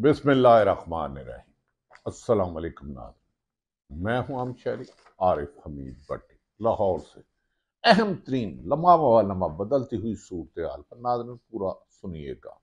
बिसमान अस्सलाम वालेकुम नाज मैं हूं आम शहरी आरिफ हमीद भट्टी लाहौर से अहम तरीन लम्बा लम्बा बदलती हुई सूरत हाल पर नाजरन पूरा सुनिएगा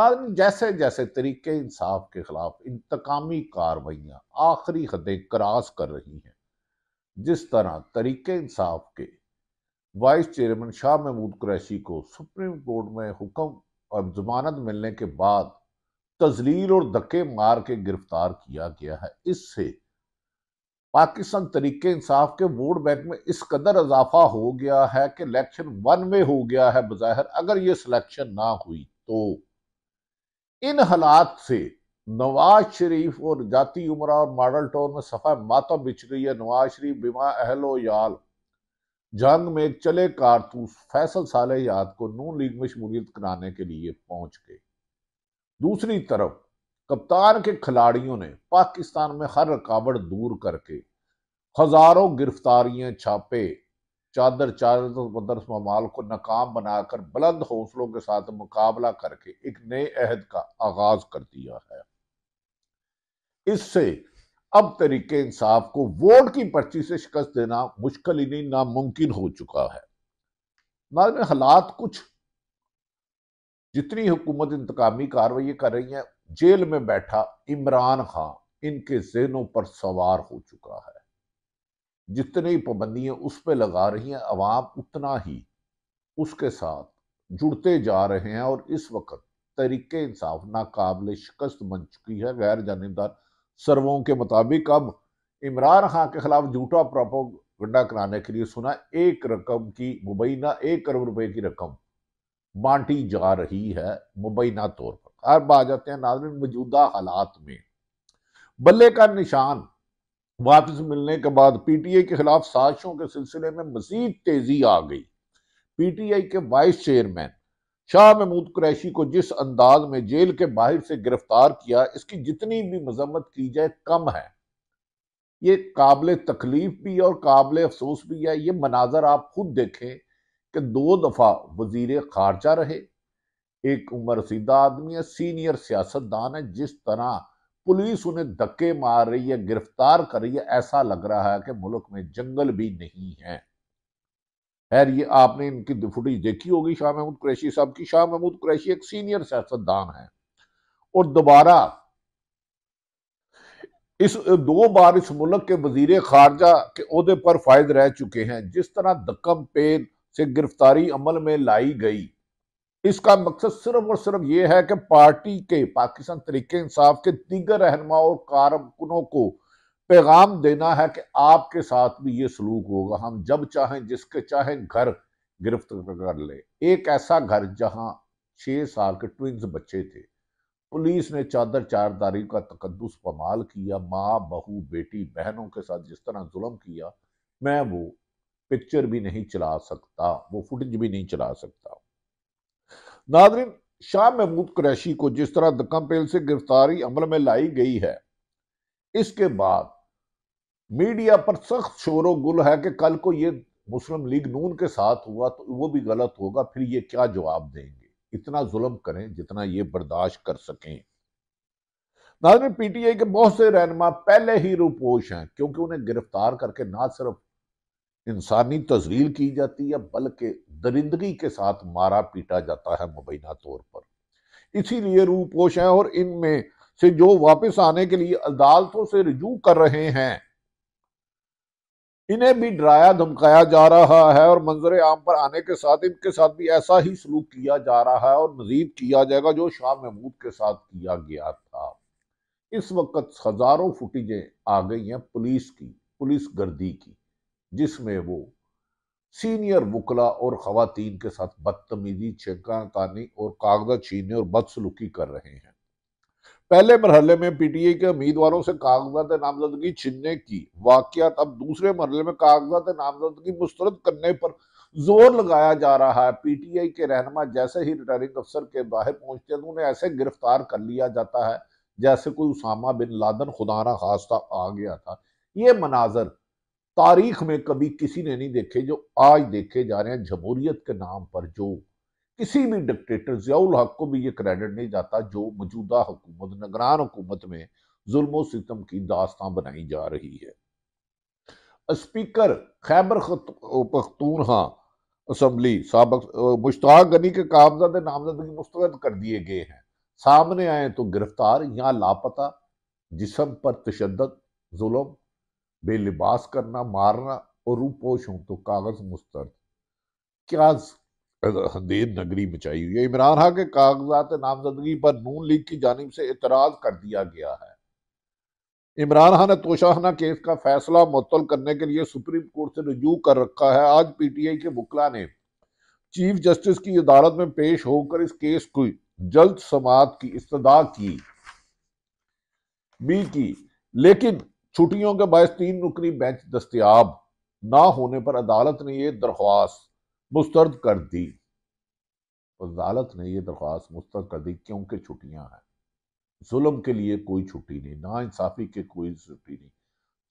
नाजरन जैसे जैसे तरीके इंसाफ के खिलाफ इंतकामी कार्रवाइयाँ आखिरी हदें क्रॉस कर रही हैं जिस तरह तरीके इंसाफ के वाइस चेयरमैन शाह महमूद कुरैशी को सुप्रीम कोर्ट में हुक्म और जमानत मिलने के बाद तजलील और धक्के मार के गिरफ्तार किया गया है इससे पाकिस्तान तरीके इंसाफ के वोट बैंक में इस कदर इजाफा हो गया है कि इलेक्शन वन में हो गया है बज़ाहिर अगर ये सिलेक्शन ना हुई तो इन हालात से नवाज शरीफ और जाती उमरा और मॉडल टाउन में सफ़ा माता बिछ गई है नवाज शरीफ बीमा अहलो याल जंग में चले कारतूस फैसल साले याद को नून लीग में शमूलियत कराने के लिए पहुंच गए दूसरी तरफ कप्तान के खिलाड़ियों ने पाकिस्तान में हर रुकावट दूर करके हजारों गिरफ्तारियां छापे चादर चादर मदरस ममाल को नाकाम बनाकर बुलंद हौसलों के साथ मुकाबला करके एक नए अहद का आगाज कर दिया है इससे अब तरीके इंसाफ को वोट की पर्ची से शिकस्त देना मुश्किल ही नहीं नामुमकिन हो चुका है नाजन हालात कुछ जितनी हुकूमत इंतकामी कार्रवाई कर रही है जेल में बैठा इमरान खान इनके जहनों पर सवार हो चुका है जितनी पाबंदियां उस पर लगा रही हैं अवाम उतना ही उसके साथ जुड़ते जा रहे हैं और इस वक्त तरीके इंसाफ नाकबिल शिकस्त बन चुकी है गैर जानबदार सर्वों के मुताबिक अब इमरान खान के खिलाफ झूठा प्रोपोगंडा कराने के लिए सुना एक रकम की मुबैना एक करोड़ रुपए की रकम बांटी जा रही है मुबैना तौर पर अब आ जाते हैं नाजमिन मौजूदा हालात में बल्ले का निशान वापस मिलने के बाद पीटीआई के खिलाफ साजिशों के सिलसिले में मजीद तेजी आ गई पीटीआई के वाइस चेयरमैन शाह महमूद कुरैशी को जिस अंदाज में जेल के बाहर से गिरफ्तार किया इसकी जितनी भी मजम्मत की जाए कम है ये काबिल तकलीफ भी और काबिल अफसोस भी है ये मनाजर आप खुद देखें कि दो दफ़ा वजीर खारजा रहे एक उम्र सीधा आदमी है सीनियर सियासतदान है जिस तरह पुलिस उन्हें धक्के मार रही है गिरफ्तार कर रही है ऐसा लग रहा है कि मुल्क में जंगल भी नहीं है खैर ये आपने इनकी फुटेज देखी होगी शाह महमूद कुरैशी साहब की शाह महमूद कुरैशी एक सीनियर सियासतदान है और दोबारा इस दो बार इस मुल्क के वजीर खारजा के अहदे पर फायद रह चुके हैं जिस तरह दक्कम पेन से गिरफ्तारी अमल में लाई गई इसका मकसद सिर्फ और सिर्फ ये है कि पार्टी के पाकिस्तान तरीके इंसाफ के दीगर रहनमा और कारकुनों को पैगाम देना है कि आपके साथ भी ये सलूक होगा हम जब चाहें जिसके चाहें घर गिरफ्त कर ले एक ऐसा घर जहां छः साल के ट्विंस बच्चे थे पुलिस ने चादर चारदारी का तकदस पमाल किया माँ बहू बेटी बहनों के साथ जिस तरह जुलम किया मैं वो पिक्चर भी नहीं चला सकता वो फुटेज भी नहीं चला सकता नादरीन शाह महमूद कुरैशी को जिस तरह दक्कम पेल से गिरफ्तारी अमल में लाई गई है इसके बाद मीडिया पर सख्त शोर गुल है कि कल को ये मुस्लिम लीग नून के साथ हुआ तो वो भी गलत होगा फिर ये क्या जवाब देंगे इतना जुल्म करें जितना ये बर्दाश्त कर सकें नाजर पीटीआई के बहुत से रहनमा पहले ही रूपोश हैं क्योंकि उन्हें गिरफ्तार करके ना सिर्फ इंसानी तजलील की जाती है बल्कि दरिंदगी के साथ मारा पीटा जाता है मुबैना तौर पर इसीलिए रूपोश हैं और इनमें से जो वापस आने के लिए अदालतों से रजू कर रहे हैं इन्हें भी डराया धमकाया जा रहा है और मंजर आम पर आने के साथ इनके साथ भी ऐसा ही सलूक किया जा रहा है और मजीद किया जाएगा जो शाह महमूद के साथ किया गया था इस वक्त हजारों फुटेजें आ गई हैं पुलिस की पुलिस गर्दी की जिसमें वो सीनियर वकला और खातन के साथ बदतमीजी छिकाकानी और कागजात छीनने और बदसलूकी कर रहे हैं पहले मरहले में पीटीए के उम्मीदवारों से कागजात नामजदगी छीनने की वाकत अब दूसरे मरहले में कागजात नामजदगी मुस्तरद करने पर जोर लगाया जा रहा है पीटीआई के रहनमा जैसे ही रिटर्निंग अफसर के बाहर पहुंचते हैं तो उन्हें ऐसे गिरफ्तार कर लिया जाता है जैसे कोई उसामा बिन लादन खुदाना खास्ता आ गया था ये मनाजर तारीख में कभी किसी ने नहीं देखे जो आज देखे जा रहे हैं जमहूरियत के नाम पर जो किसी भी डिक्टेटर जियाउल हक को भी ये क्रेडिट नहीं जाता जो मौजूदा हुकूमत नगरान हुकूमत में जुल्म सितम की दास्तां बनाई जा रही है स्पीकर खैबर पख्तूनहा असम्बली सबक मुश्ताक गनी के कागजात नामजदगी मुस्तरद कर दिए गए हैं सामने आए तो गिरफ्तार या लापता जिसम पर तशद जुल्म बेलिबास करना मारना और रूपोश हूं तो कागज मुस्तर क्या नगरी मचाई हुई है इमरान खान के कागजात नामजदगी पर नून लीग की जानब से एतराज कर दिया गया है इमरान खान ने तोशाहना केस का फैसला मुतल करने के लिए सुप्रीम कोर्ट से रजू कर रखा है आज पीटीआई के बुकला ने चीफ जस्टिस की अदालत में पेश होकर इस केस को जल्द समाप्त की इस्तः की भी की लेकिन छुट्टियों के बायस तीन रुकनी बेंच दस्तियाब ना होने पर अदालत ने यह दरख्वास्त मुस्तरद कर दी अदालत ने यह दरख्वास्त मुस्तरद कर दी क्योंकि छुट्टियां हैं जुल्म के लिए कोई छुट्टी नहीं ना इंसाफी के कोई छुट्टी नहीं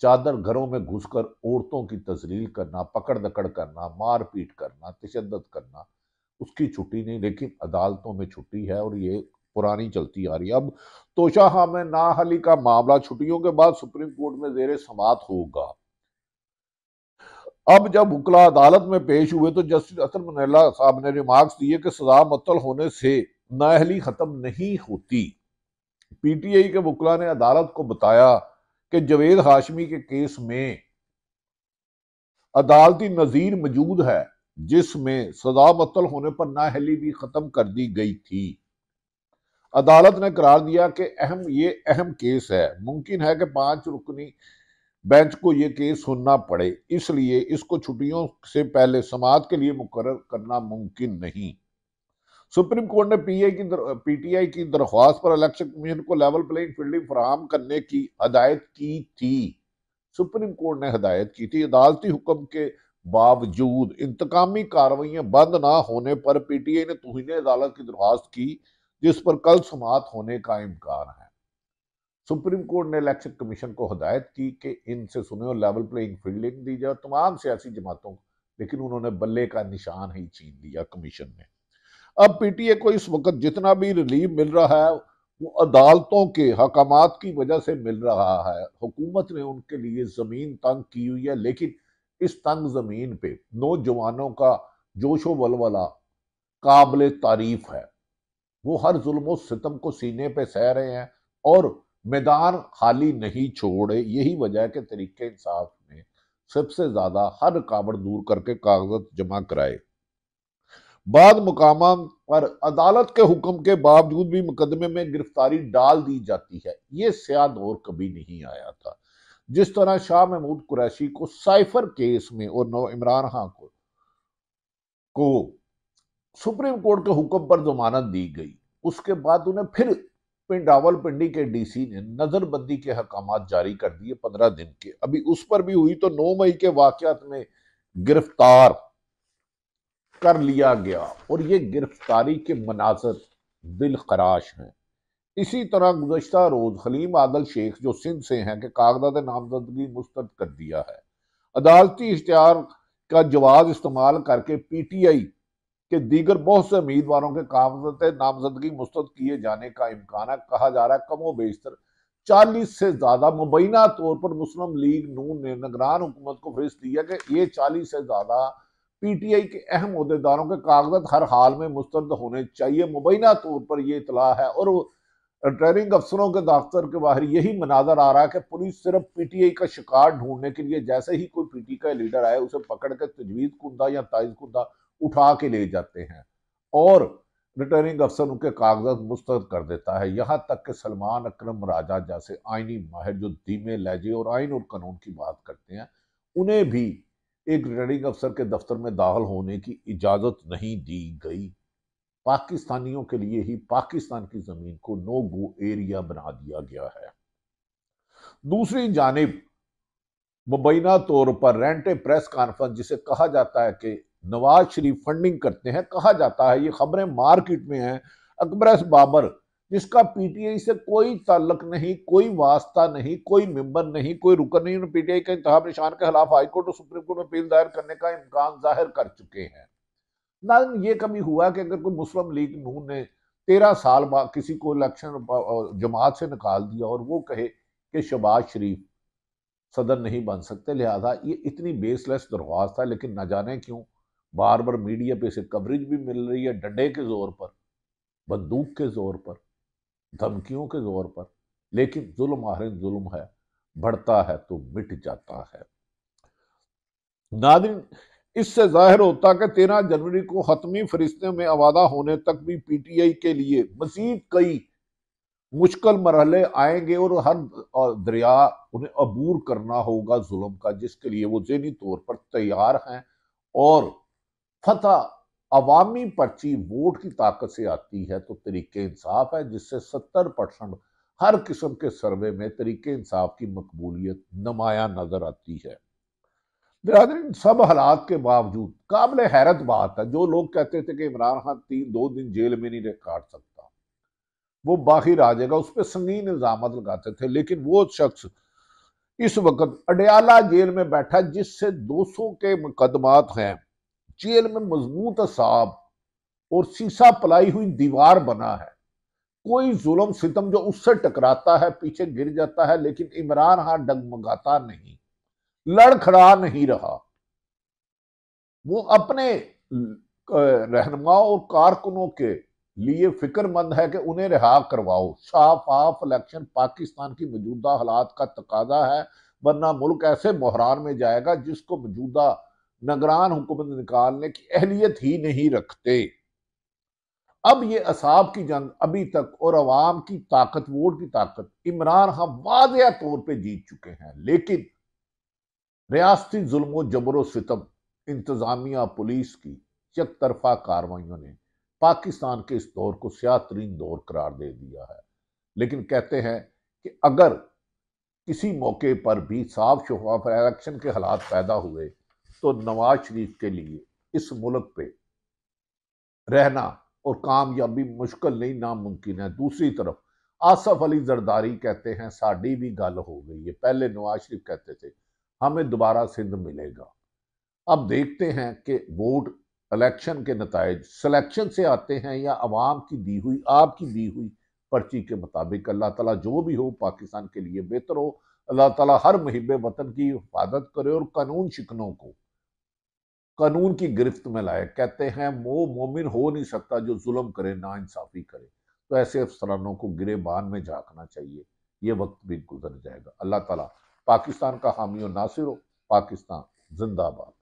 चादर घरों में घुसकर औरतों की तजलील करना पकड़ दकड़ करना मारपीट करना तशद करना उसकी छुट्टी नहीं लेकिन अदालतों में छुट्टी है और ये पुरानी चलती आ रही है अब तोशा हाँ, में नाहली का मामला छुट्टियों के बाद सुप्रीम कोर्ट में जेर समात होगा अब जब उकला अदालत में पेश हुए तो जस्टिस असर मनल्ला साहब ने रिमार्क्स दिए कि सजा मतल होने से नाहली ख़त्म नहीं होती पीटीआई के वकला ने अदालत को बताया कि जवेद हाशमी के केस में अदालती नज़ीर मौजूद है जिसमें सजा मतल होने पर नाहली भी ख़त्म कर दी गई थी अदालत ने करार दिया कि अहम ये अहम केस है मुमकिन है कि पांच रुकनी बेंच को ये केस सुनना पड़े इसलिए इसको छुट्टियों से पहले समाज के लिए मुकर करना मुमकिन नहीं सुप्रीम कोर्ट ने पी की पीटीआई की दरख्वास्त पर इलेक्शन कमीशन को लेवल प्लेइंग फील्डिंग फराहम करने की हदायत की थी सुप्रीम कोर्ट ने हदायत की थी अदालती हुक्म के बावजूद इंतकामी कार्रवाइया बंद ना होने पर पीटीआई ने तुहने अदालत की दरख्वास्त की जिस पर कल समाप्त होने का इम्कान है सुप्रीम कोर्ट ने इलेक्शन कमीशन को हदायत की कि इनसे सुने और लेवल प्लेइंग फील्डिंग दी जाए तमाम सियासी जमातों को लेकिन उन्होंने बल्ले का निशान ही छीन लिया कमीशन ने अब पीटीए को इस वक्त जितना भी रिलीफ मिल रहा है वो अदालतों के हकाम की वजह से मिल रहा है हुकूमत ने उनके लिए ज़मीन तंग की हुई है लेकिन इस तंग ज़मीन पे नौजवानों का जोशो वलवला काबिल तारीफ है वो हर जुल्म सितम को सीने पे सह रहे हैं और मैदान खाली नहीं छोड़े यही वजह है कि तरीके इंसाफ ने सबसे ज़्यादा हर रुकावट दूर करके कागजात जमा कराए बाद मुकाम पर अदालत के हुक्म के बावजूद भी मुकदमे में गिरफ्तारी डाल दी जाती है ये स्या दौर कभी नहीं आया था जिस तरह शाह महमूद कुरैशी को साइफर केस में और नौ इमरान खान को को सुप्रीम कोर्ट के हुक्म पर जमानत दी गई उसके बाद उन्हें फिर पिंडावल पिंडी के डीसी ने नजरबंदी के हकाम जारी कर दिए पंद्रह दिन के अभी उस पर भी हुई तो नौ मई के वाकत में गिरफ्तार कर लिया गया और ये गिरफ्तारी के मनाजर दिलखराश हैं इसी तरह गुजशत रोज हलीम आदल शेख जो सिंध से हैं कि कागजात नामजदगी मुस्तरद कर दिया है अदालती इश्तहार का जवाब इस्तेमाल करके पी टी आई कि दीगर बहुत से उम्मीदवारों के कामजद नामजदगी मुस्तद किए जाने का इम्कान कहा जा रहा है कमो बेशतर चालीस से ज्यादा मुबैना तौर पर मुस्लिम लीग नून ने निगरान हुकूमत को फेस दिया कि ये चालीस से ज्यादा पी टी आई के अहम अहदेदारों के कागजात हर हाल में मुस्तरद होने चाहिए मुबैना तौर पर यह इतला है और रिटर्निंग अफसरों के दफ्तर के बाहर यही मनाजर आ रहा है कि पुलिस सिर्फ पी टी आई का शिकार ढूंढने के लिए जैसे ही कोई पी टी का लीडर आए उसे पकड़ के तजवीज़ कुंदा या ताइज कुंदा उठा के ले जाते हैं और रिटर्निंग अफसर उनके कागजात मुस्तरद कर देता है यहाँ तक कि सलमान अक्रम राजा जैसे आइनी माहिर जो धीमे लहजे और आइन और कानून की बात करते हैं उन्हें भी एक रिटर्निंग अफसर के दफ्तर में दाखिल होने की इजाज़त नहीं दी गई पाकिस्तानियों के लिए ही पाकिस्तान की ज़मीन को नो गो एरिया बना दिया गया है दूसरी जानब मुबैना तौर पर रेंटे प्रेस कॉन्फ्रेंस जिसे कहा जाता है कि नवाज शरीफ फंडिंग करते हैं कहा जाता है ये खबरें मार्केट में हैं अकबर बाबर जिसका पीटीआई से कोई ताल्लक नहीं कोई वास्ता नहीं कोई मेंबर नहीं कोई रुकन नहीं टी पीटीआई के इंतहा निशान के खिलाफ हाईकोर्ट और सुप्रीम कोर्ट में अपील दायर करने का इम्कान जाहिर कर चुके हैं ना ये कभी हुआ कि अगर कोई मुस्लिम लीग नून ने तेरह साल बाद किसी को इलेक्शन जमात से निकाल दिया और वो कहे कि शबाज शरीफ सदर नहीं बन सकते लिहाजा ये इतनी बेसलेस दरख्वास्त है लेकिन ना जाने क्यों बार बार मीडिया पे इसे कवरेज भी मिल रही है डंडे के ज़ोर पर बंदूक के ज़ोर पर धमकियों के ज़ोर पर लेकिन जुल्म आहरन जुल्म है बढ़ता है तो मिट जाता है नादिन इससे जाहिर होता कि तेरह जनवरी को हतमी फरिश्ते में आवादा होने तक भी पीटीआई के लिए मजीद कई मुश्किल मरहले आएंगे और हर दरिया उन्हें अबूर करना होगा जुल्म का जिसके लिए वो जहनी तौर पर तैयार हैं और फतह अवामी पर्ची वोट की ताकत से आती है तो तरीके इंसाफ है जिससे सत्तर परसेंट हर किस्म के सर्वे में तरीके इंसाफ की मकबूलियत नुमाया नजर आती है बिरादरी सब हालात के बावजूद काबिल हैरत बात है जो लोग कहते थे कि इमरान खान तीन दो दिन जेल में नहीं काट सकता वो बाहर आ जाएगा उस पर संगीन इल्जाम लगाते थे लेकिन वो शख्स इस वक्त अडयाला जेल में बैठा जिससे 200 के मुकदमात हैं जेल में मजबूत असाब और शीशा पलाई हुई दीवार बना है कोई जुलम सितम जो उससे टकराता है पीछे गिर जाता है लेकिन इमरान खान डगमगाता नहीं लड़खड़ा नहीं रहा वो अपने रहनुमाओं और कारकुनों के लिए फिक्रमंद है कि उन्हें रिहा करवाओ शाफाफ इलेक्शन पाकिस्तान की मौजूदा हालात का तकाजा है वरना मुल्क ऐसे बहरान में जाएगा जिसको मौजूदा नगरान हुकूमत निकालने की अहलियत ही नहीं रखते अब ये असाब की जंग अभी तक और अवाम की ताकत वोट की ताकत इमरान खान हाँ वाजिया तौर पर जीत चुके हैं लेकिन रियासती जुल्म जबर सितम इंतज़ामिया पुलिस की चक तरफा कार्रवाइयों ने पाकिस्तान के इस दौर को स्याह तरीन दौर करार दे दिया है लेकिन कहते हैं कि अगर किसी मौके पर भी साफ शफाफ इलेक्शन के हालात पैदा हुए तो नवाज शरीफ के लिए इस मुल्क पे रहना और कामयाबी मुश्किल नहीं नामुमकिन है दूसरी तरफ आसफ अली जरदारी कहते हैं साड़ी भी गल हो गई है पहले नवाज शरीफ कहते थे हमें दोबारा सिंध मिलेगा अब देखते हैं कि वोट इलेक्शन के नतज सिलेक्शन से आते हैं या आवाम की दी हुई आपकी दी हुई पर्ची के मुताबिक अल्लाह ताला जो भी हो पाकिस्तान के लिए बेहतर हो अल्लाह ताला हर महब वतन की हिफाजत करे और कानून शिकनों को कानून की गिरफ्त में लाए कहते हैं वो मोमिन हो नहीं सकता जो जुल्म करे ना इंसाफी करे तो ऐसे अफसरानों को गिरेबान में झाँकना चाहिए ये वक्त भी गुजर जाएगा अल्लाह ताला पाकिस्तान का हामी और नासिर हो पाकिस्तान जिंदाबाद